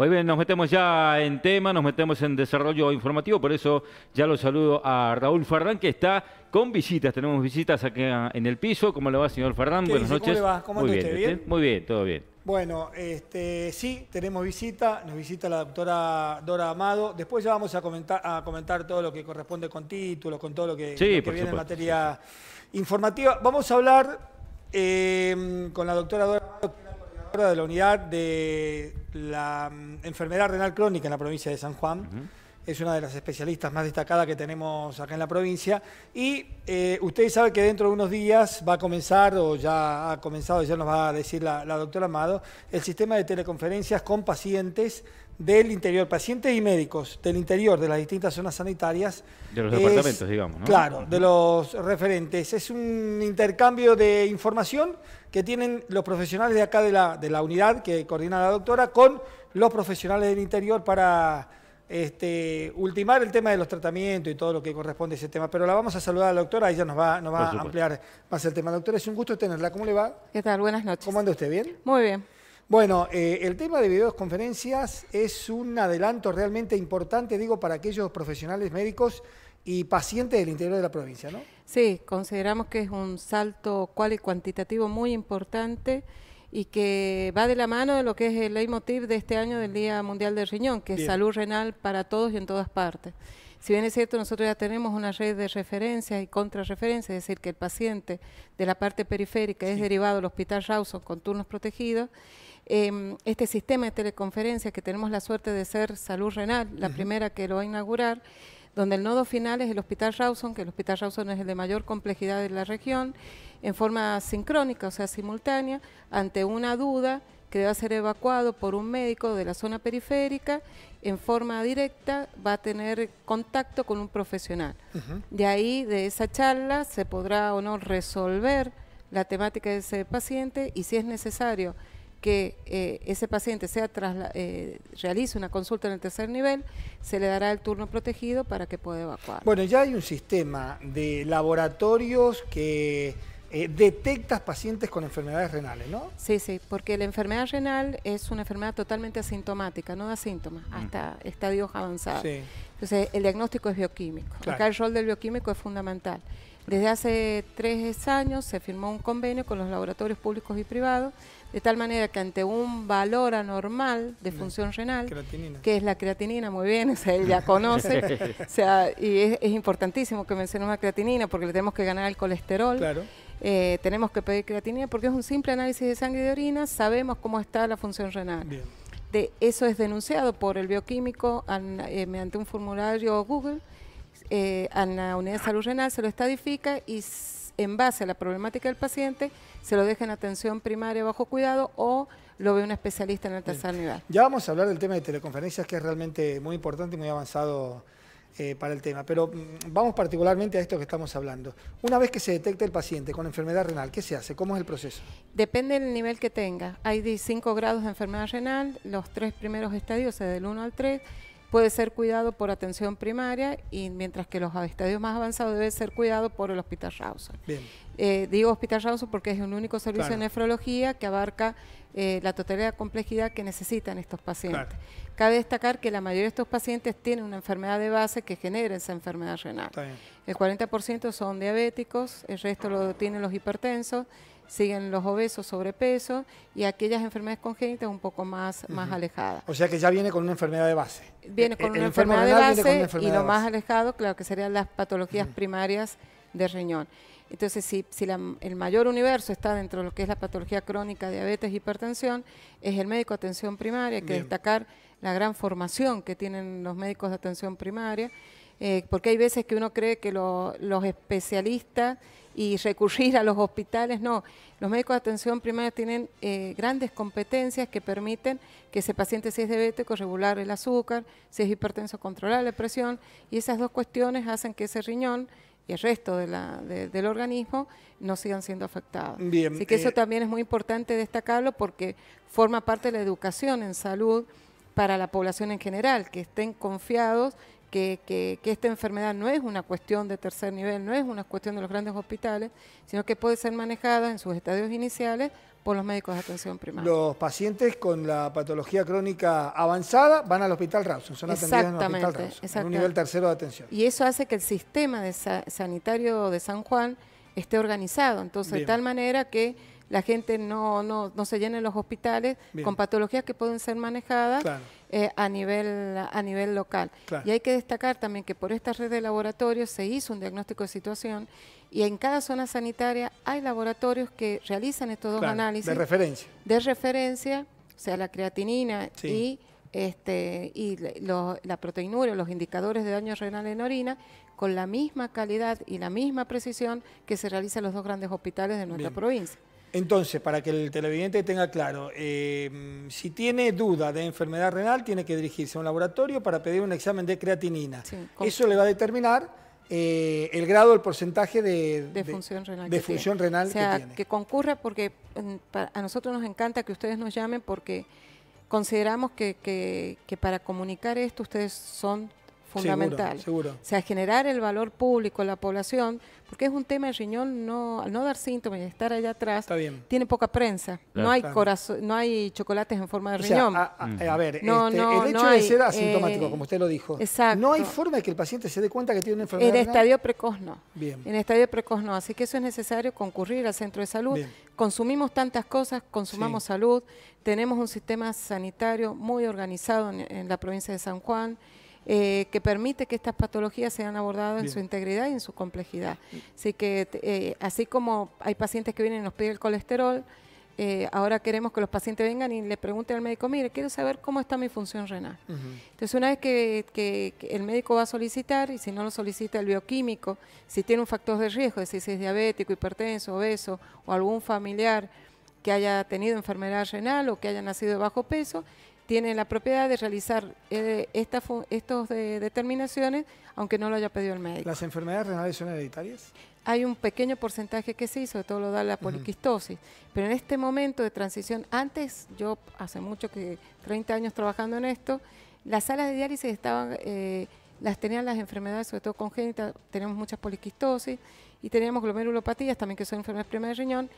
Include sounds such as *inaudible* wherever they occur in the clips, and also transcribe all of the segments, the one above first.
Muy bien, nos metemos ya en tema, nos metemos en desarrollo informativo, por eso ya lo saludo a Raúl Ferrán, que está con visitas. Tenemos visitas acá en el piso. ¿Cómo le va, señor Ferrán? Buenas noches. ¿Cómo le va? ¿Cómo Muy bien, usted? bien, Muy bien, todo bien. Bueno, este, sí, tenemos visita, nos visita la doctora Dora Amado. Después ya vamos a comentar, a comentar todo lo que corresponde con títulos, con todo lo que, viene en materia informativa. Vamos a hablar eh, con la doctora Dora Amado de la unidad de la mm, enfermedad renal crónica en la provincia de San Juan es una de las especialistas más destacadas que tenemos acá en la provincia. Y eh, ustedes saben que dentro de unos días va a comenzar, o ya ha comenzado, ya nos va a decir la, doctora Amado, el sistema de teleconferencias con pacientes del interior, pacientes y médicos del interior de las distintas zonas sanitarias. De los departamentos, digamos, ¿no? Claro, de los referentes. Es un intercambio de información que tienen los profesionales de acá de la, de la unidad que coordina la doctora con los profesionales del interior para este, ultimar el tema de los tratamientos y todo lo que corresponde a ese tema. Pero la vamos a saludar a la doctora, ella nos va, nos va a ampliar más el tema. Doctora, es un gusto tenerla. ¿Cómo le va? ¿Qué tal? Buenas noches. ¿Cómo anda usted? ¿Bien? Muy bien. Bueno, eh, el tema de videoconferencias es un adelanto realmente importante, digo, para aquellos profesionales médicos y pacientes del interior de la provincia, ¿no? Sí, consideramos que es un salto cual y cuantitativo muy importante y que va de la mano de lo que es el leitmotiv de este año del Día Mundial del Riñón, que es salud renal para todos y en todas partes. Si bien es cierto, nosotros ya tenemos una red de referencias y contrarreferencias, es decir, que el paciente de la parte periférica es derivado del Hospital Rawson con turnos protegidos. Em, este sistema de teleconferencia que tenemos la suerte de ser Salud Renal, la primera que lo va a inaugurar, donde el nodo final es el Hospital Rawson, que el Hospital Rawson es el de mayor complejidad de la región, en forma sincrónica, o sea, simultánea, ante una duda que deba ser evacuado por un médico de la zona periférica, en forma directa va a tener contacto con un profesional. De ahí, de esa charla, se podrá o no resolver la temática de ese paciente y si es necesario que eh, ese paciente sea eh, realice una consulta en el tercer nivel, se le dará el turno protegido para que pueda evacuar. Bueno, ya hay un sistema de laboratorios que eh, detectas pacientes con enfermedades renales, ¿no? Sí, sí, porque la enfermedad renal es una enfermedad totalmente asintomática, no da síntomas, mm. hasta estadios avanzados. Entonces, el diagnóstico es bioquímico. Acá el rol del bioquímico es fundamental. Desde hace tres años se firmó un convenio con los laboratorios públicos y privados, de tal manera que ante un valor anormal de mm. función renal, que es la creatinina, muy bien, *laughs* o él ya conoce, o sea, y es, es importantísimo que mencionemos la creatinina porque le tenemos que ganar el colesterol. Claro. Eh, tenemos que pedir creatinina porque es un simple análisis de sangre y de orina, sabemos cómo está la función renal. De, eso es denunciado por el bioquímico eh, mediante un formulario Google eh, a la unidad de salud renal, se lo estadifica y en base a la problemática del paciente se lo deja en atención primaria bajo cuidado o lo ve un especialista en alta sanidad. Ya vamos a hablar del tema de teleconferencias que es realmente muy importante y muy avanzado eh, para el tema. Pero mm, vamos particularmente a esto que estamos hablando. Una vez que se detecta el paciente con enfermedad renal, ¿qué se hace? ¿Cómo es el proceso? Depende del nivel que tenga. Hay 5 grados de enfermedad renal, los tres primeros estadios, o del 1 al 3 puede ser cuidado por atención primaria y mientras que los estadios más avanzados debe ser cuidado por el Hospital Rawson. Eh, digo Hospital Rawson porque es un único servicio de nefrología que abarca eh, la totalidad de complejidad que necesitan estos pacientes. Cabe destacar que la mayoría de estos pacientes tienen una enfermedad de base que genera esa enfermedad renal. El 40% son diabéticos, el resto lo tienen los hipertensos, siguen los obesos, sobrepeso y aquellas enfermedades congénitas un poco más, más alejadas. O sea que ya viene con una enfermedad de base. Viene e- con, una enfermedad de base, y lo más alejado, claro, que serían las patologías primarias de riñón. Entonces, si, el mayor universo está dentro de lo que es la patología crónica, diabetes, hipertensión, es el médico de atención primaria, hay que destacar la gran formación que tienen los médicos de atención primaria, eh, porque hay veces que uno cree que los especialistas y recurrir a los hospitales, no. Los médicos de atención primaria tienen eh, grandes competencias que permiten que ese paciente si es diabético regular el azúcar, si es hipertenso controlar la presión y esas dos cuestiones hacen que ese riñón y el resto de la, del organismo no sigan siendo afectados. Así que eso eh, también es muy importante destacarlo porque forma parte de la educación en salud para la población en general, que estén confiados que, esta enfermedad no es una cuestión de tercer nivel, no es una cuestión de los grandes hospitales, sino que puede ser manejada en sus estadios iniciales por los médicos de atención primaria. Los pacientes con la patología crónica avanzada van al hospital Rawson, son atendidos en el hospital Rawson, en un nivel tercero de atención. Y eso hace que el sistema sanitario de San Juan esté organizado, entonces de tal manera que la gente no, no, se llene los hospitales con patologías que pueden ser manejadas eh, a, nivel, local. Y hay que destacar también que por esta red de laboratorios se hizo un diagnóstico de situación y en cada zona sanitaria hay laboratorios que realizan estos dos análisis. De referencia. De referencia, o sea, la creatinina y este, y la proteinuria, los indicadores de daño renal en orina, con la misma calidad y la misma precisión que se realiza en los dos grandes hospitales de nuestra provincia. Entonces, para que el televidente tenga claro, eh, si tiene duda de enfermedad renal, tiene que dirigirse a un laboratorio para pedir un examen de creatinina. Eso le va a determinar eh, el grado, el porcentaje de, de, función renal, que, tiene. que, concurra porque mm, a nosotros nos encanta que ustedes nos llamen porque consideramos que para comunicar esto ustedes son fundamental. O sea, generar el valor público en la población, porque es un tema de riñón, no, al no dar síntomas y estar allá atrás, tiene poca prensa. No hay no hay chocolates en forma de riñón. a, ver, este, el hecho de ser asintomático, eh, como usted lo dijo, no hay forma de que el paciente se dé cuenta que tiene una enfermedad. En estadio precoz no. En estadio precoz no. Así que eso es necesario concurrir al centro de salud. Consumimos tantas cosas, consumamos salud, tenemos un sistema sanitario muy organizado en la provincia de San Juan. Eh, que permite que estas patologías sean abordadas en su integridad y en su complejidad. Mm. Así que, eh, así como hay pacientes que vienen y nos piden el colesterol, eh, ahora queremos que los pacientes vengan y le pregunten al médico, mire, quiero saber cómo está mi función renal. Entonces, una vez que, que, el médico va a solicitar, y si no lo solicita el bioquímico, si tiene un factor de riesgo, es decir, si es diabético, hipertenso, obeso o algún familiar que haya tenido enfermedad renal o que haya nacido de bajo peso, tiene la propiedad de realizar eh, estas determinaciones aunque no lo haya pedido el médico. ¿Las enfermedades renales son hereditarias? Hay un pequeño porcentaje que sí, sobre todo lo da la poliquistosis, pero en este momento de transición, antes, yo hace mucho que 30 años trabajando en esto, las salas de diálisis estaban, eh, las tenían las enfermedades, sobre todo congénitas, tenemos muchas poliquistosis y teníamos glomerulopatías también que son enfermedades primeras de riñón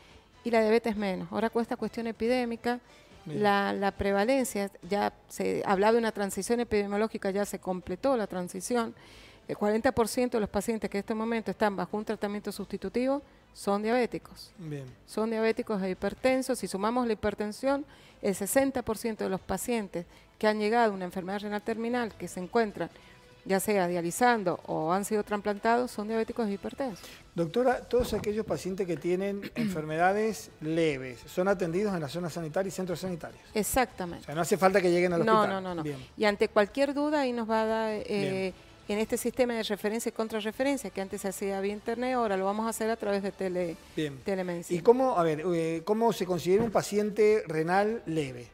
y la diabetes menos. Ahora cuesta cuestión epidémica la, prevalencia. Ya se hablaba de una transición epidemiológica, ya se completó la transición. El 40% de los pacientes que en este momento están bajo un tratamiento sustitutivo son diabéticos. Son diabéticos e hipertensos. Si sumamos la hipertensión, el 60% de los pacientes que han llegado a una enfermedad renal terminal, que se encuentran ya sea dializando o han sido trasplantados, son diabéticos e hipertensos. Doctora, todos aquellos pacientes que tienen *clears throat* enfermedades leves son atendidos en la zona sanitaria y centros sanitarios. Exactamente. O sea, no hace falta que lleguen al hospital. No, no, no. Y ante cualquier duda, ahí nos va a dar eh, en este sistema de referencia y contrarreferencia que antes se hacía vía internet, ahora lo vamos a hacer a través de tele, Bien. ¿Y cómo, a ver, eh, cómo se considera un paciente renal leve?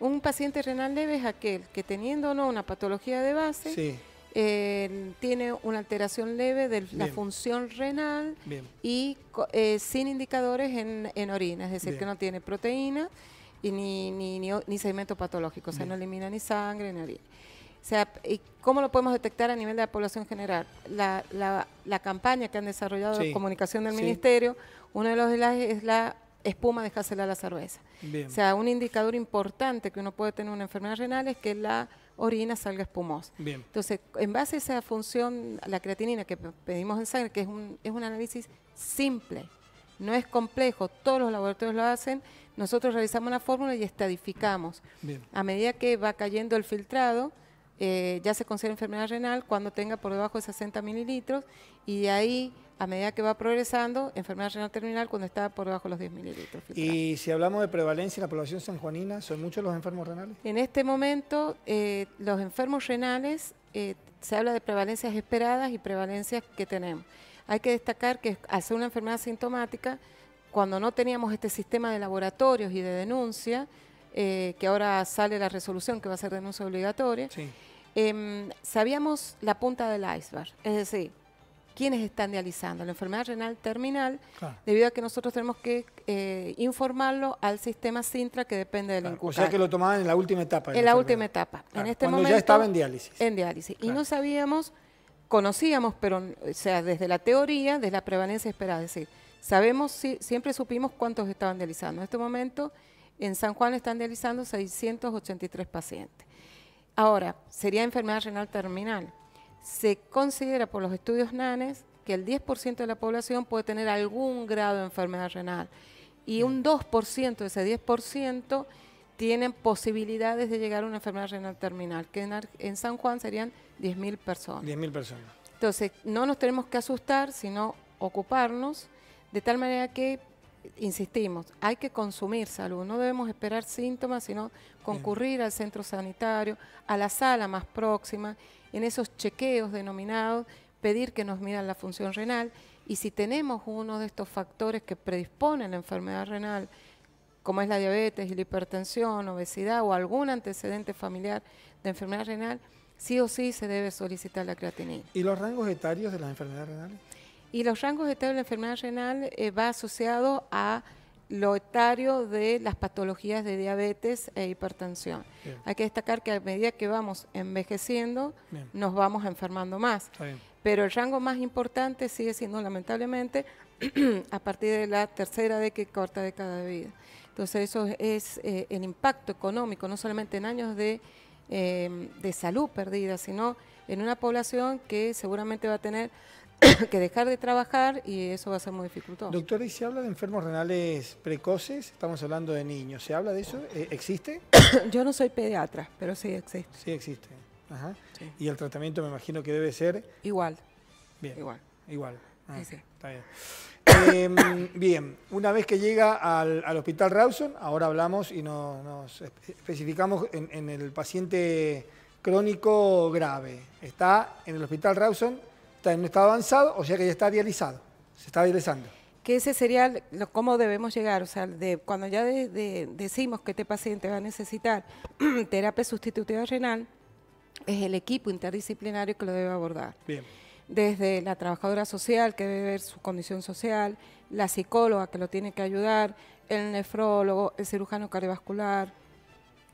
Un paciente renal leve es aquel que teniendo o no una patología de base. Sí eh, tiene una alteración leve de la función renal y eh, sin indicadores en, orina, es decir, que no tiene proteína y ni, ni, ni, patológico, o sea, no elimina ni sangre ni orina. O sea, ¿y ¿cómo lo podemos detectar a nivel de la población general? La, campaña que han desarrollado de comunicación del ministerio, uno de los es la espuma, dejásela a la cerveza. O sea, un indicador importante que uno puede tener una enfermedad renal es que la orina salga espumosa. Entonces, en base a esa función, la creatinina que pedimos en sangre, que es un, es un análisis simple, no es complejo, todos los laboratorios lo hacen, nosotros realizamos la fórmula y estadificamos. A medida que va cayendo el filtrado, eh, ya se considera enfermedad renal cuando tenga por debajo de 60 mililitros y de ahí a medida que va progresando, enfermedad renal terminal cuando está por debajo de los 10 mililitros. Y si hablamos de prevalencia en la población sanjuanina, ¿son muchos los enfermos renales? En este momento, eh, los enfermos renales, eh, se habla de prevalencias esperadas y prevalencias que tenemos. Hay que destacar que al una enfermedad sintomática, cuando no teníamos este sistema de laboratorios y de denuncia, eh, que ahora sale la resolución que va a ser denuncia obligatoria, em, sabíamos la punta del iceberg. Es decir, quienes están dializando. La enfermedad renal terminal, debido a que nosotros tenemos que eh, informarlo al sistema Sintra que depende del claro. O sea que lo tomaban en la última etapa. En la, última etapa. En este Cuando momento, ya estaba en diálisis. En diálisis. Y no sabíamos, conocíamos, pero o sea, desde la teoría, desde la prevalencia esperada. Es decir, sabemos, siempre supimos cuántos estaban dializando. En este momento, en San Juan están dializando 683 pacientes. Ahora, sería enfermedad renal terminal se considera por los estudios NANES que el 10% de la población puede tener algún grado de enfermedad renal y un 2% de ese 10% tienen posibilidades de llegar a una enfermedad renal terminal, que en, San Juan serían 10.000 personas. 10.000 personas. Entonces, no nos tenemos que asustar, sino ocuparnos, de tal manera que insistimos, hay que consumir salud, no debemos esperar síntomas, sino concurrir al centro sanitario, a la sala más próxima, en esos chequeos denominados, pedir que nos midan la función renal y si tenemos uno de estos factores que predisponen la enfermedad renal, como es la diabetes la hipertensión, obesidad o algún antecedente familiar de enfermedad renal, sí o sí se debe solicitar la creatinina. ¿Y los rangos etarios de las enfermedades renales? Y los rangos de etarios de la enfermedad renal eh, va asociado a lo etario de las patologías de diabetes e hipertensión. Hay que destacar que a medida que vamos envejeciendo, nos vamos enfermando más. Pero el rango más importante sigue siendo, lamentablemente, *clears throat* a partir de la tercera de que corta década de vida. Entonces, eso es eh, el impacto económico, no solamente en años de, eh, de salud perdida, sino en una población que seguramente va a tener *coughs* que dejar de trabajar y eso va a ser muy dificultoso. Doctora, ¿y se habla de enfermos renales precoces? Estamos hablando de niños. ¿Se habla de eso? Eh, ¿Existe? *coughs* Yo no soy pediatra, pero sí existe. Sí existe. Ajá. Y el tratamiento me imagino que debe ser... Igual. Bien. Igual. Igual. Ah, está bien. Em, *coughs* bien, una vez que llega al, hospital Rawson, ahora hablamos y nos especificamos en, en el paciente crónico grave. Está en el hospital Rawson está en un estado avanzado, o sea que ya está dializado, se está dializando. Que ese sería cómo debemos llegar, o sea, cuando ya decimos que este paciente va a necesitar *clears throat* terapia sustitutiva renal, es el equipo interdisciplinario que lo debe abordar. Bien. Desde la trabajadora social, que debe ver su condición social, la psicóloga, que lo tiene que ayudar, el nefrólogo, el cirujano cardiovascular,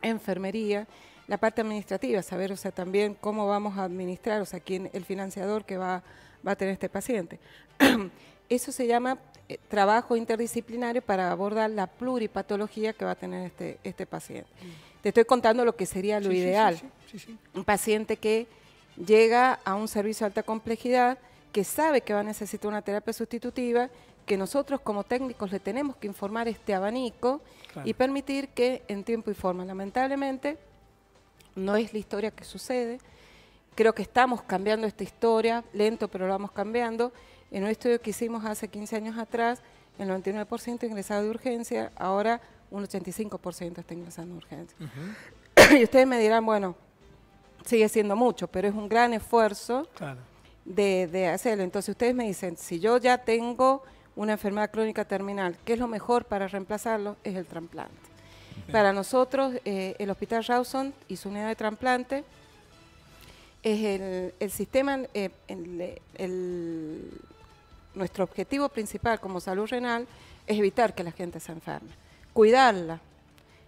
enfermería la parte administrativa, saber, o sea, también cómo vamos a administrar, o sea, quién el financiador que va, va a tener este paciente. *clears throat* Eso se llama eh, trabajo interdisciplinario para abordar la pluripatología que va a tener este, este paciente. Mm. Te estoy contando lo que sería lo ideal. Un paciente que llega a un servicio de alta complejidad, que sabe que va a necesitar una terapia sustitutiva, que nosotros como técnicos le tenemos que informar este abanico y permitir que en tiempo y forma. Lamentablemente, no es la historia que sucede. Creo que estamos cambiando esta historia, lento pero lo vamos cambiando. En un estudio que hicimos hace 15 años atrás, el 99% ingresaba de urgencia, ahora un 85% está ingresando de urgencia. *coughs* y ustedes me dirán, bueno, sigue siendo mucho, pero es un gran esfuerzo de, de hacerlo. Entonces ustedes me dicen, si yo ya tengo una enfermedad crónica terminal, ¿qué es lo mejor para reemplazarlo? Es el trasplante. Para nosotros, eh, el Hospital Rawson y su unidad de trasplante es el, sistema, eh, nuestro objetivo principal como salud renal es evitar que la gente se enferme, cuidarla.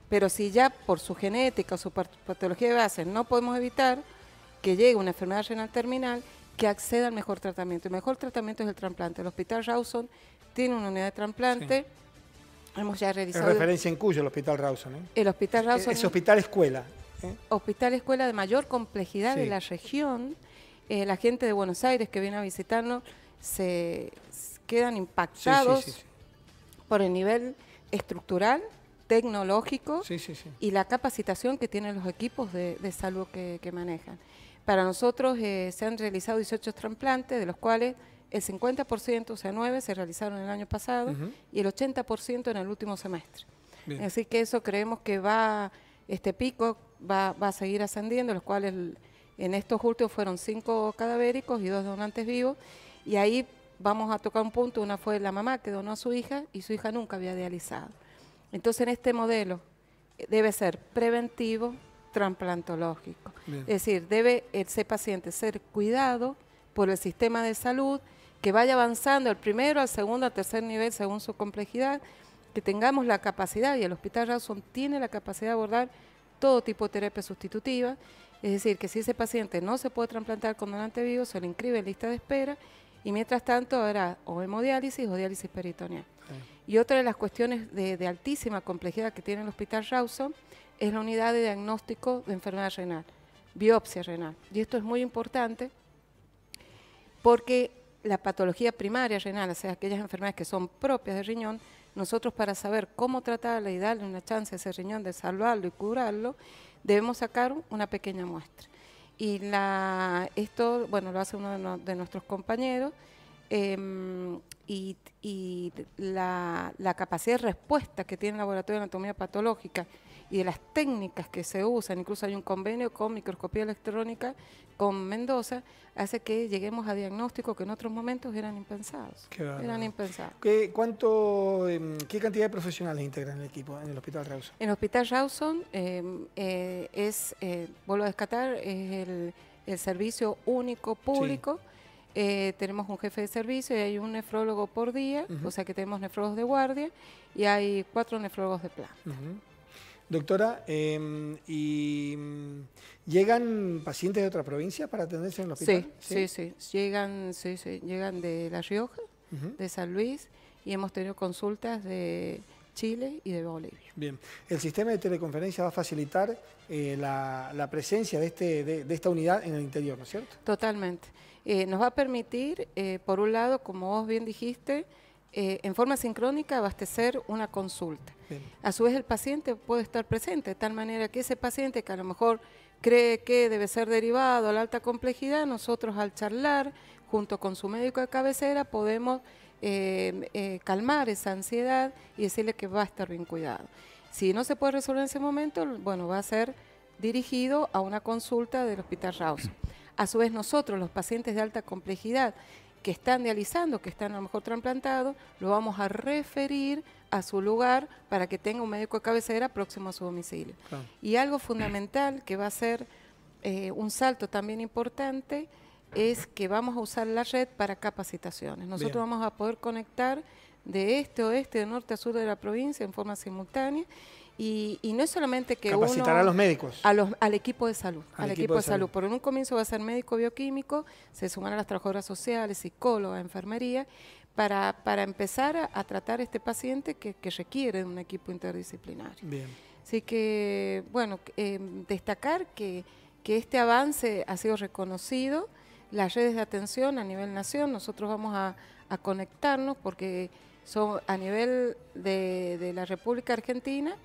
Pero si ya por su genética o su patología de base no podemos evitar que llegue una enfermedad renal terminal, que acceda al mejor tratamiento. El mejor tratamiento es el trasplante. El Hospital Rawson tiene una unidad de trasplante. Hemos ya realizado. En referencia en Cuyo, el Hospital Rawson. ¿eh? El Hospital Rawson. Es, Hospital Escuela. ¿eh? Hospital Escuela de mayor complejidad de la región. Eh, la gente de Buenos Aires que viene a visitarnos se quedan impactados por el nivel estructural, tecnológico y la capacitación que tienen los equipos de, de salud que, que, manejan. Para nosotros se han realizado 18 trasplantes, de los cuales el 50%, o sea, 9, se realizaron el año pasado y el 80% en el último semestre. Así que eso creemos que va, este pico va, a seguir ascendiendo, los cuales en estos últimos fueron 5 cadavéricos y 2 donantes vivos. Y ahí vamos a tocar un punto, una fue la mamá que donó a su hija y su hija nunca había dializado. Entonces en este modelo eh, debe ser preventivo, transplantológico. Es decir, debe ese paciente ser cuidado por el sistema de salud, que vaya avanzando al primero, al segundo, al tercer nivel según su complejidad, que tengamos la capacidad, y el Hospital Rawson tiene la capacidad de abordar todo tipo de terapia sustitutiva, es decir, que si ese paciente no se puede trasplantar con donante vivo, se le inscribe en lista de espera y mientras tanto habrá o hemodiálisis o diálisis peritoneal. Y otra de las cuestiones de, de, altísima complejidad que tiene el Hospital Rawson es la unidad de diagnóstico de enfermedad renal, biopsia renal. Y esto es muy importante porque la patología primaria renal, o sea, aquellas enfermedades que son propias del riñón, nosotros para saber cómo tratarla y darle una chance a ese riñón de salvarlo y curarlo, debemos sacar una pequeña muestra. Y la, esto, bueno, lo hace uno de, nuestros compañeros, em, y, la, capacidad de respuesta que tiene el laboratorio de anatomía patológica y de las técnicas que se usan, incluso hay un convenio con microscopía electrónica con Mendoza, hace que lleguemos a diagnósticos que en otros momentos eran impensados. Qué eran impensados. Em, ¿Qué, cantidad de profesionales integran el equipo en el Hospital Rawson? En el Hospital Rawson em, eh, es, eh, vuelvo a descartar, es el, servicio único público. Eh, tenemos un jefe de servicio y hay un nefrólogo por día, o sea que tenemos nefrólogos de guardia y hay cuatro nefrólogos de planta. Doctora, em, ¿y mm, llegan pacientes de otra provincia para atenderse en el hospital? Sí, sí, sí. Llegan, sí, sí. llegan de La Rioja, de San Luis, y hemos tenido consultas de Chile y de Bolivia. Bien, el sistema de teleconferencia va a facilitar eh, la, presencia este, de, de, esta unidad en el interior, ¿no es cierto? Totalmente. Eh, nos va a permitir, eh, por un lado, como vos bien dijiste, eh, en forma sincrónica abastecer una consulta. A su vez el paciente puede estar presente, de tal manera que ese paciente que a lo mejor cree que debe ser derivado a la alta complejidad, nosotros al charlar junto con su médico de cabecera podemos em, eh, calmar esa ansiedad y decirle que va a estar bien cuidado. Si no se puede resolver en ese momento, bueno, va a ser dirigido a una consulta del Hospital Rawson. A su vez nosotros, los pacientes de alta complejidad, que están dializando, que están a lo mejor trasplantados, lo vamos a referir a su lugar para que tenga un médico de cabecera próximo a su domicilio. Y algo fundamental que va a ser eh, un salto también importante es que vamos a usar la red para capacitaciones. Nosotros vamos a poder conectar de este oeste, de norte a sur de la provincia en forma simultánea y, no es solamente que Capacitar uno, a los médicos. al equipo de salud. Al, equipo, de salud. Por un comienzo va a ser médico bioquímico, se suman a las trabajadoras sociales, psicóloga, enfermería, para, empezar a, tratar a este paciente que, requiere un equipo interdisciplinario. Bien. Así que, bueno, eh, destacar que, este avance ha sido reconocido, las redes de atención a nivel nación, nosotros vamos a, a conectarnos porque son a nivel de, de la República Argentina,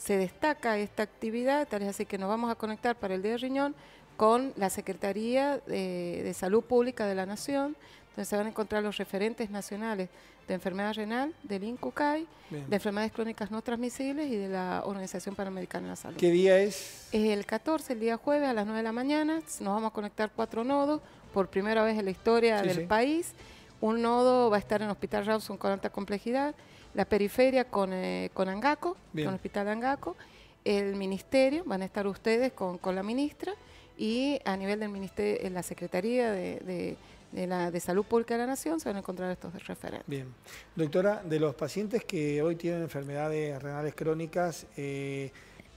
se destaca esta actividad, tal es así que nos vamos a conectar para el Día de Riñón con la Secretaría de, Salud Pública de la Nación, donde se van a encontrar los referentes nacionales de enfermedad renal, del INCUCAI, de enfermedades crónicas no transmisibles y de la Organización Panamericana de la Salud. ¿Qué día es? Es el 14, el día jueves a las 9 de la mañana. Nos vamos a conectar cuatro nodos por primera vez en la historia del país. Un nodo va a estar en el Hospital Rawson con alta complejidad la periferia con, eh, con Angaco, con el Hospital de Angaco, el ministerio, van a estar ustedes con, la ministra y a nivel del ministerio, en eh, la Secretaría de, la, de Salud Pública de la Nación se van a encontrar estos referentes. Bien. Doctora, de los pacientes que hoy tienen enfermedades renales crónicas, eh,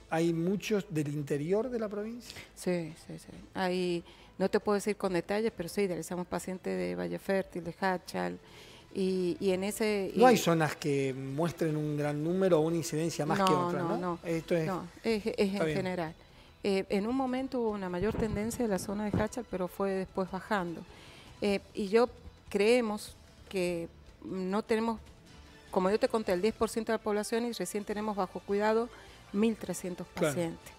¿hay muchos del interior de la provincia? Sí, sí, sí. Hay, no te puedo decir con detalles, pero sí, realizamos pacientes de Valle Fértil, de Hachal, en ese... No hay zonas que muestren un gran número o una incidencia más que otra, ¿no? No, no. Esto es, no, es, en general. Eh, en un momento hubo una mayor tendencia de la zona de Hachal, pero fue después bajando. Eh, y yo creemos que no tenemos, como yo te conté, el 10% de la población y recién tenemos bajo cuidado 1.300 pacientes.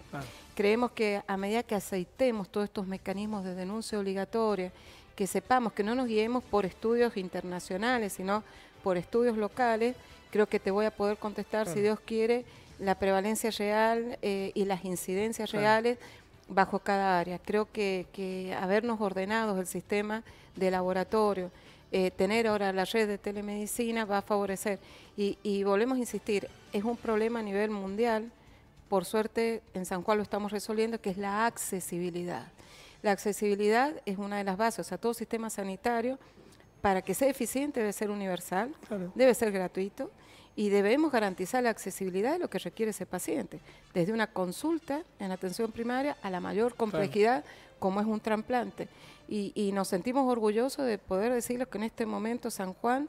Creemos que a medida que aceitemos todos estos mecanismos de denuncia obligatoria, que sepamos, que no nos guiemos por estudios internacionales, sino por estudios locales, creo que te voy a poder contestar, si Dios quiere, la prevalencia real eh, y las incidencias reales bajo cada área. Creo que, habernos ordenado el sistema de laboratorio, eh, tener ahora la red de telemedicina va a favorecer. Y, y, volvemos a insistir, es un problema a nivel mundial, por suerte en San Juan lo estamos resolviendo, que es la accesibilidad. La accesibilidad es una de las bases, o sea, todo sistema sanitario, para que sea eficiente, debe ser universal, debe ser gratuito y debemos garantizar la accesibilidad de lo que requiere ese paciente, desde una consulta en atención primaria a la mayor complejidad como es un trasplante. Y, nos sentimos orgullosos de poder decirles que en este momento San Juan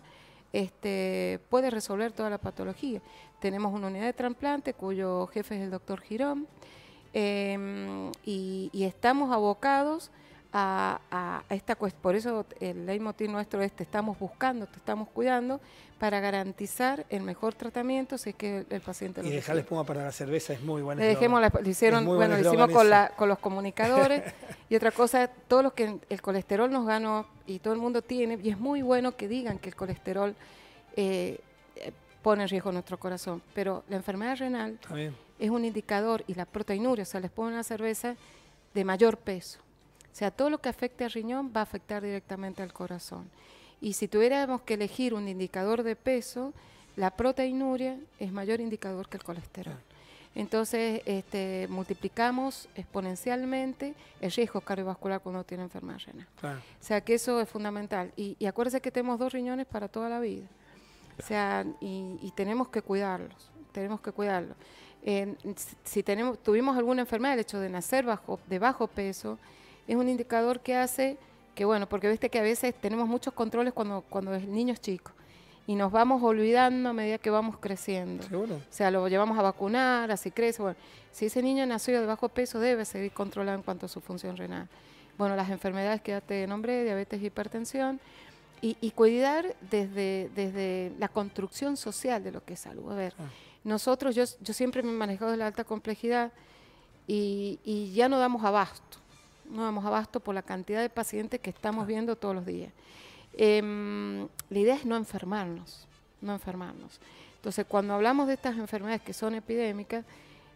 este, puede resolver toda la patología. Tenemos una unidad de trasplante cuyo jefe es el doctor Girón Em, y, estamos abocados a, esta cuestión. Por eso el leitmotiv nuestro es te estamos buscando, te estamos cuidando, para garantizar el mejor tratamiento si es que el, paciente lo Y dejar la espuma para la cerveza es muy buena. Le dejemos hicieron, bueno, lo hicimos con, con, los comunicadores. *laughs* y otra cosa, todos los que el colesterol nos ganó y todo el mundo tiene, y es muy bueno que digan que el colesterol eh, eh, pone en riesgo nuestro corazón, pero la enfermedad renal... También es un indicador y la proteinuria, o sea, les ponen una cerveza de mayor peso. O sea, todo lo que afecte al riñón va a afectar directamente al corazón. Y si tuviéramos que elegir un indicador de peso, la proteinuria es mayor indicador que el colesterol. Entonces, este, multiplicamos exponencialmente el riesgo cardiovascular cuando tiene enfermedad renal. O sea, que eso es fundamental. Y, acuérdense que tenemos dos riñones para toda la vida. O sea, y, y tenemos que cuidarlos, tenemos que cuidarlos si tenemos, tuvimos alguna enfermedad, el hecho de nacer bajo, de bajo peso, es un indicador que hace que, bueno, porque viste que a veces tenemos muchos controles cuando, cuando el niño es chico y nos vamos olvidando a medida que vamos creciendo. O sea, lo llevamos a vacunar, así crece. Bueno, si ese niño nació de bajo peso, debe seguir controlado en cuanto a su función renal. Bueno, las enfermedades que ya te nombré, diabetes, hipertensión, y, cuidar desde, desde la construcción social de lo que es salud. A ver. Ah nosotros, yo, siempre me he manejado de la alta complejidad y, ya no damos abasto, no damos abasto por la cantidad de pacientes que estamos viendo todos los días. Em, la idea es no enfermarnos, no enfermarnos. Entonces, cuando hablamos de estas enfermedades que son epidémicas,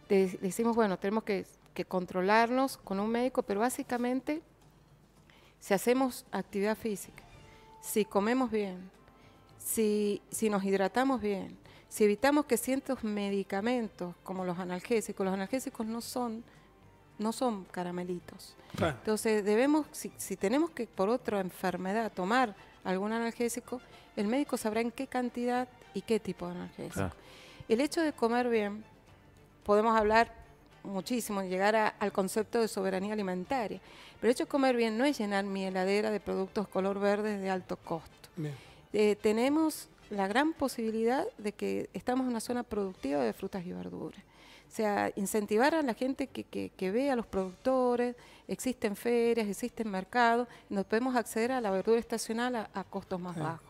decimos, bueno, tenemos que, controlarnos con un médico, pero básicamente, si hacemos actividad física, si comemos bien, si nos hidratamos bien, si evitamos que cientos medicamentos, como los analgésicos, los analgésicos no son, no son caramelitos. Entonces debemos, si, tenemos que por otra enfermedad tomar algún analgésico, el médico sabrá en qué cantidad y qué tipo de analgésico. El hecho de comer bien, podemos hablar muchísimo, llegar al concepto de soberanía alimentaria, pero el hecho de comer bien no es llenar mi heladera de productos color verde de alto costo. Eh, tenemos la gran posibilidad de que estamos en una zona productiva de frutas y verduras. O sea, incentivar a la gente que, que, vea a los productores, existen ferias, existen mercados, nos podemos acceder a la verdura estacional a, costos más bajos.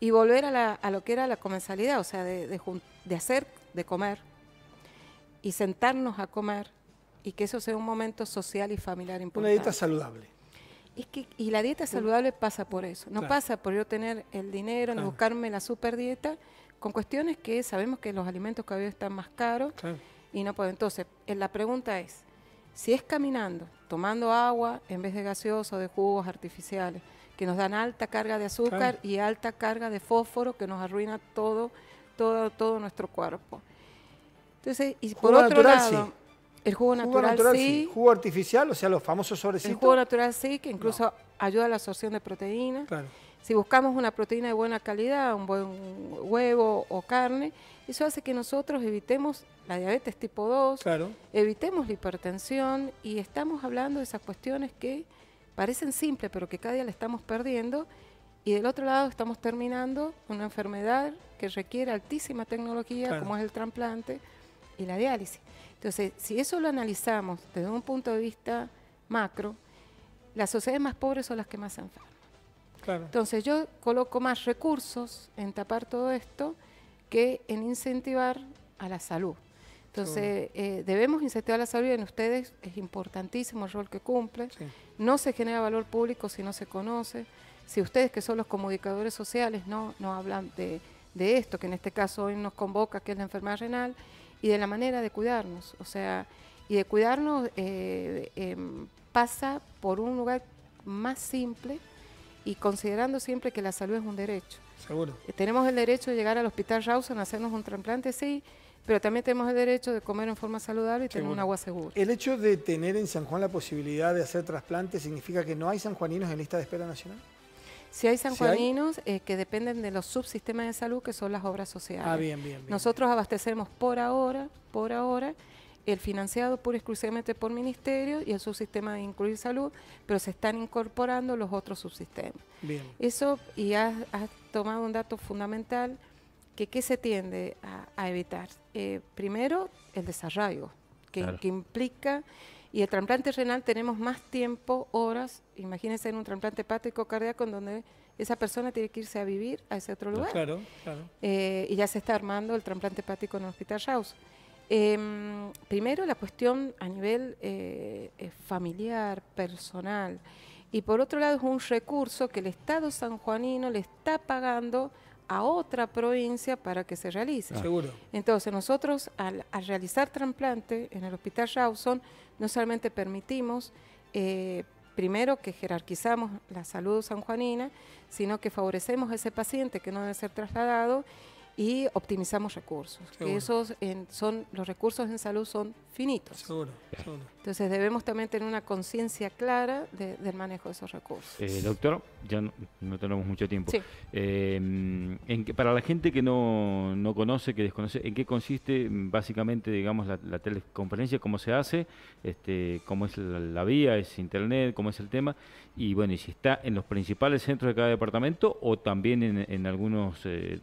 Y volver a, lo que era la comensalidad, o sea, de, de hacer, de comer, y sentarnos a comer, y que eso sea un momento social y familiar importante. Una dieta saludable y la dieta saludable pasa por eso. No pasa por yo tener el dinero, no buscarme la super dieta, con cuestiones que sabemos que los alimentos que había están más caros y no puedo. Entonces, eh, la pregunta es, si es caminando, tomando agua en vez de gaseoso, de jugos artificiales, que nos dan alta carga de azúcar y alta carga de fósforo que nos arruina todo, todo, todo nuestro cuerpo. Entonces, y por otro lado, el jugo natural, jugo sí. Jugo artificial, o sea, los famosos sobrecitos. El jugo natural sí, que incluso ayuda a la absorción de proteínas. Si buscamos una proteína de buena calidad, un buen huevo o carne, eso hace que nosotros evitemos la diabetes tipo 2, evitemos la hipertensión y estamos hablando de esas cuestiones que parecen simples, pero que cada día le estamos perdiendo. Y del otro lado estamos terminando una enfermedad que requiere altísima tecnología, como es el trasplante, y la diálisis. Entonces, si eso lo analizamos desde un punto de vista macro, las sociedades más pobres son las que más se enferman. Claro. Entonces, yo coloco más recursos en tapar todo esto que en incentivar a la salud. Entonces, eh, debemos incentivar la salud y en ustedes es importantísimo el rol que cumple. No se genera valor público si no se conoce. Si ustedes, que son los comunicadores sociales, no, no hablan de, de esto, que en este caso hoy nos convoca, que es la enfermedad renal, y de la manera de cuidarnos. O sea, y de cuidarnos eh, em, pasa por un lugar más simple y considerando siempre que la salud es un derecho. Seguro. Eh, tenemos el derecho de llegar al hospital Rawson, hacernos un trasplante, sí, pero también tenemos el derecho de comer en forma saludable y tener un agua segura. El hecho de tener en San Juan la posibilidad de hacer trasplante significa que no hay sanjuaninos en lista de espera nacional. Si hay sanjuaninos eh, que dependen de los subsistemas de salud, que son las obras sociales. Ah, bien, bien, Nosotros abastecemos por ahora, por ahora, el financiado pura y exclusivamente por ministerio y el subsistema de incluir salud, pero se están incorporando los otros subsistemas. Bien. Eso, y has, tomado un dato fundamental, que qué se tiende a, evitar. Eh, primero, el desarrollo, que implica y el trasplante renal tenemos más tiempo, horas, imagínense en un trasplante hepático cardíaco en donde esa persona tiene que irse a vivir a ese otro lugar. Claro, claro. Eh, y ya se está armando el trasplante hepático en el Hospital Raus. Em, primero, la cuestión a nivel eh, eh, familiar, personal. Y por otro lado, es un recurso que el Estado sanjuanino le está pagando a otra provincia para que se realice. Ah. Seguro. Entonces, nosotros al, realizar trasplante en el Hospital Rawson, no solamente permitimos, eh, primero, que jerarquizamos la salud sanjuanina, sino que favorecemos a ese paciente que no debe ser trasladado y optimizamos recursos. Que esos en, son los recursos en salud son finitos. Seguro, seguro. Entonces debemos también tener una conciencia clara del manejo de esos recursos. Eh, doctor, ya no, tenemos mucho tiempo. Eh, para la gente que no, conoce, que desconoce, ¿en qué consiste básicamente, digamos, la, teleconferencia? ¿Cómo se hace? Este, ¿Cómo es la, vía? ¿Es internet? ¿Cómo es el tema? Y bueno, y si está en los principales centros de cada departamento o también en, algunos eh,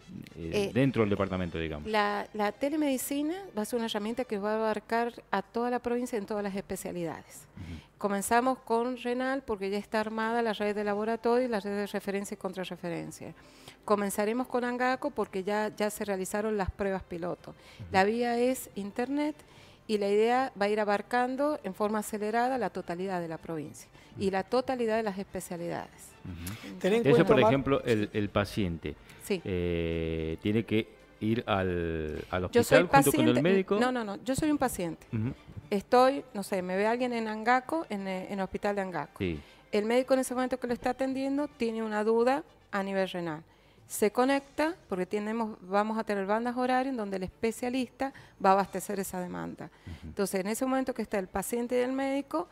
dentro del departamento, digamos. La, telemedicina va a ser una herramienta que va a abarcar a toda la provincia en todas las especies especialidades. Comenzamos con renal porque ya está armada la red de laboratorio y la red de referencia y contrarreferencia. Comenzaremos con Angaco porque ya, ya se realizaron las pruebas piloto. La vía es internet y la idea va a ir abarcando en forma acelerada la totalidad de la provincia y la totalidad de las especialidades. Eso, por ejemplo, el, paciente eh, tiene que ir al, al hospital junto con el médico? No, no, no, yo soy un paciente. Estoy, no sé, me ve alguien en Angaco, en, eh, el hospital de Angaco. El médico en ese momento que lo está atendiendo tiene una duda a nivel renal. Se conecta porque vamos a tener bandas horarias en donde el especialista va a abastecer esa demanda. Entonces, en ese momento que está el paciente y el médico,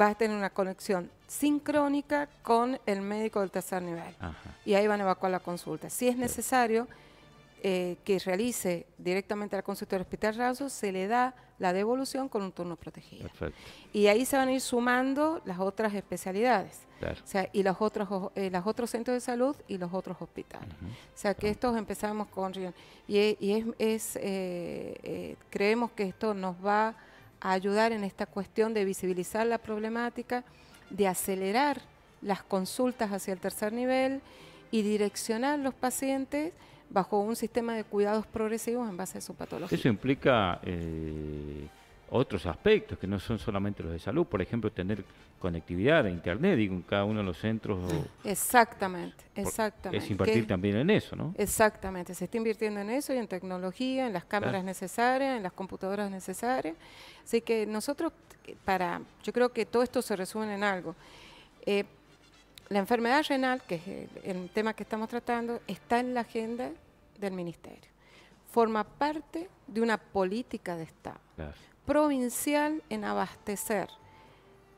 va a tener una conexión sincrónica con el médico del tercer nivel. Y ahí van a evacuar la consulta. Si es necesario, eh, que realice directamente al consultorio Hospital Raso, se le da la devolución con un turno protegido. Y ahí se van a ir sumando las otras especialidades. O sea, y los otros, eh, otros centros de salud y los otros hospitales. O sea, que ah. estos empezamos con... Y, y es, eh, creemos que esto nos va a ayudar en esta cuestión de visibilizar la problemática, de acelerar las consultas hacia el tercer nivel y direccionar los pacientes bajo un sistema de cuidados progresivos en base a su patología. Eso implica eh, otros aspectos que no son solamente los de salud, por ejemplo, tener conectividad a internet, digo, en cada uno de los centros. exactamente, exactamente. Es invertir también en eso, ¿no? Exactamente, se está invirtiendo en eso y en tecnología, en las cámaras necesarias, en las computadoras necesarias. Así que nosotros, eh, para, yo creo que todo esto se resume en algo. Eh, la enfermedad renal, que es el, tema que estamos tratando, está en la agenda del Ministerio. Forma parte de una política de Estado provincial en abastecer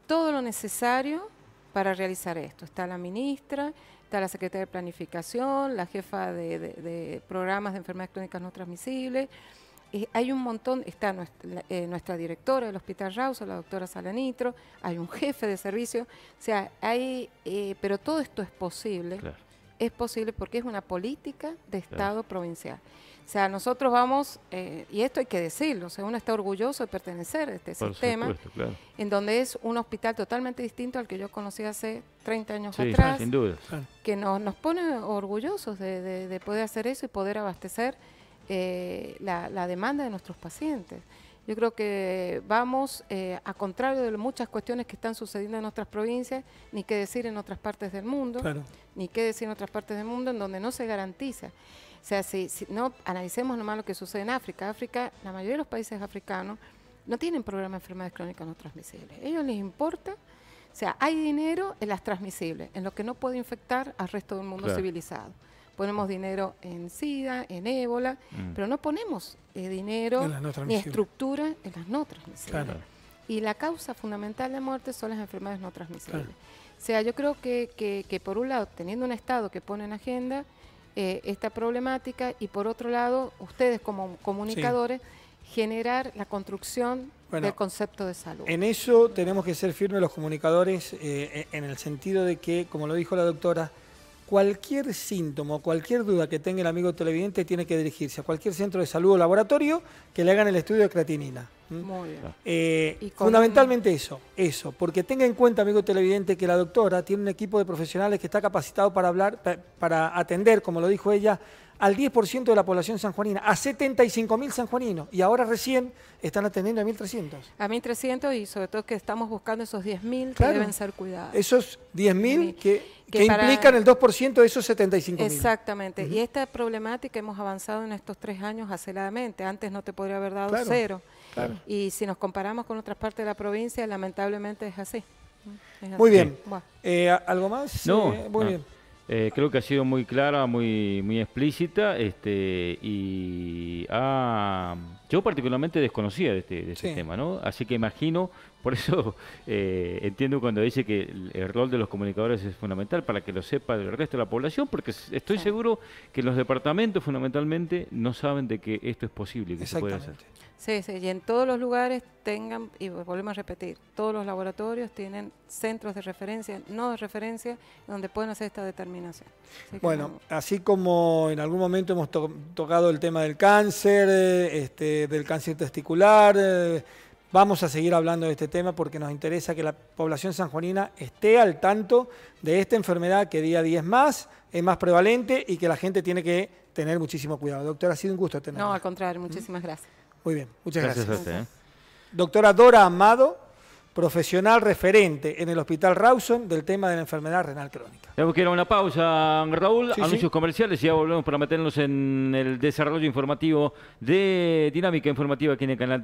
todo lo necesario para realizar esto. Está la ministra, está la secretaria de Planificación, la jefa de, de programas de enfermedades crónicas no transmisibles eh, hay un montón, está nuestra, eh, directora del Hospital Rauso, la doctora Salanitro, hay un jefe de servicio, o sea, hay, eh, pero todo esto es posible, es posible porque es una política de Estado provincial. O sea, nosotros vamos, y esto hay que decirlo, o uno está orgulloso de pertenecer a este sistema, en donde es un hospital totalmente distinto al que yo conocí hace 30 años atrás, que nos, pone orgullosos de poder hacer eso y poder abastecer eh, la, demanda de nuestros pacientes. Yo creo que vamos, eh, a contrario de muchas cuestiones que están sucediendo en nuestras provincias, ni qué decir en otras partes del mundo, ni qué decir en otras partes del mundo en donde no se garantiza. O sea, si, no analicemos nomás lo que sucede en África, África, la mayoría de los países africanos no tienen programa de enfermedades crónicas no transmisibles. A ellos les importa, o sea, hay dinero en las transmisibles, en lo que no puede infectar al resto del mundo civilizado. Ponemos dinero en SIDA, en ébola, mm. pero no ponemos eh, dinero ni estructura en las no transmisibles. Y la causa fundamental de muerte son las enfermedades no transmisibles. O sea, yo creo que, por un lado, teniendo un Estado que pone en agenda eh, esta problemática y por otro lado, ustedes como comunicadores, generar la construcción del concepto de salud. En eso tenemos que ser firmes los comunicadores eh, en el sentido de que, como lo dijo la doctora, cualquier síntoma, cualquier duda que tenga el amigo televidente, tiene que dirigirse a cualquier centro de salud o laboratorio que le hagan el estudio de creatinina. Muy bien. Eh, fundamentalmente eso, eso, porque tenga en cuenta, amigo televidente, que la doctora tiene un equipo de profesionales que está capacitado para hablar, para atender, como lo dijo ella, al 10% de la población sanjuanina, a 75.000 sanjuaninos, y ahora recién están atendiendo a 1.300. A 1.300 y sobre todo que estamos buscando esos 10.000 que deben ser cuidados. Esos 10.000 que, que, implican el 2% de esos 75.000. Exactamente, y esta problemática hemos avanzado en estos tres años aceleradamente, antes no te podría haber dado cero, y si nos comparamos con otras partes de la provincia, lamentablemente es así. Muy bien. Eh, ¿Algo más? No. Eh, muy bien. Eh, creo que ha sido muy clara, muy, muy explícita este, y ha... Yo particularmente desconocía de este, este tema, ¿no? Así que imagino, por eso *laughs* eh, entiendo cuando dice que el, rol de los comunicadores es fundamental para que lo sepa el resto de la población, porque estoy seguro que los departamentos fundamentalmente no saben de que esto es posible, que se puede hacer. Sí, sí, y en todos los lugares tengan, y volvemos a repetir, todos los laboratorios tienen centros de referencia, no de referencia, donde pueden hacer esta determinación. bueno, así como en algún momento hemos tocado el tema del cáncer, eh, este del cáncer testicular. Eh, vamos a seguir hablando de este tema porque nos interesa que la población sanjuanina esté al tanto de esta enfermedad que día a día es más, es más prevalente y que la gente tiene que tener muchísimo cuidado. Doctora, ha sido un gusto tenerla. No, al contrario, muchísimas gracias. Muy bien, muchas gracias. ¿eh? Doctora Dora Amado, profesional referente en el Hospital Rawson del tema de la enfermedad renal crónica. Tenemos que ir una pausa, Raúl, anuncios comerciales y ya volvemos para meternos en el desarrollo informativo de Dinámica Informativa aquí en el canal.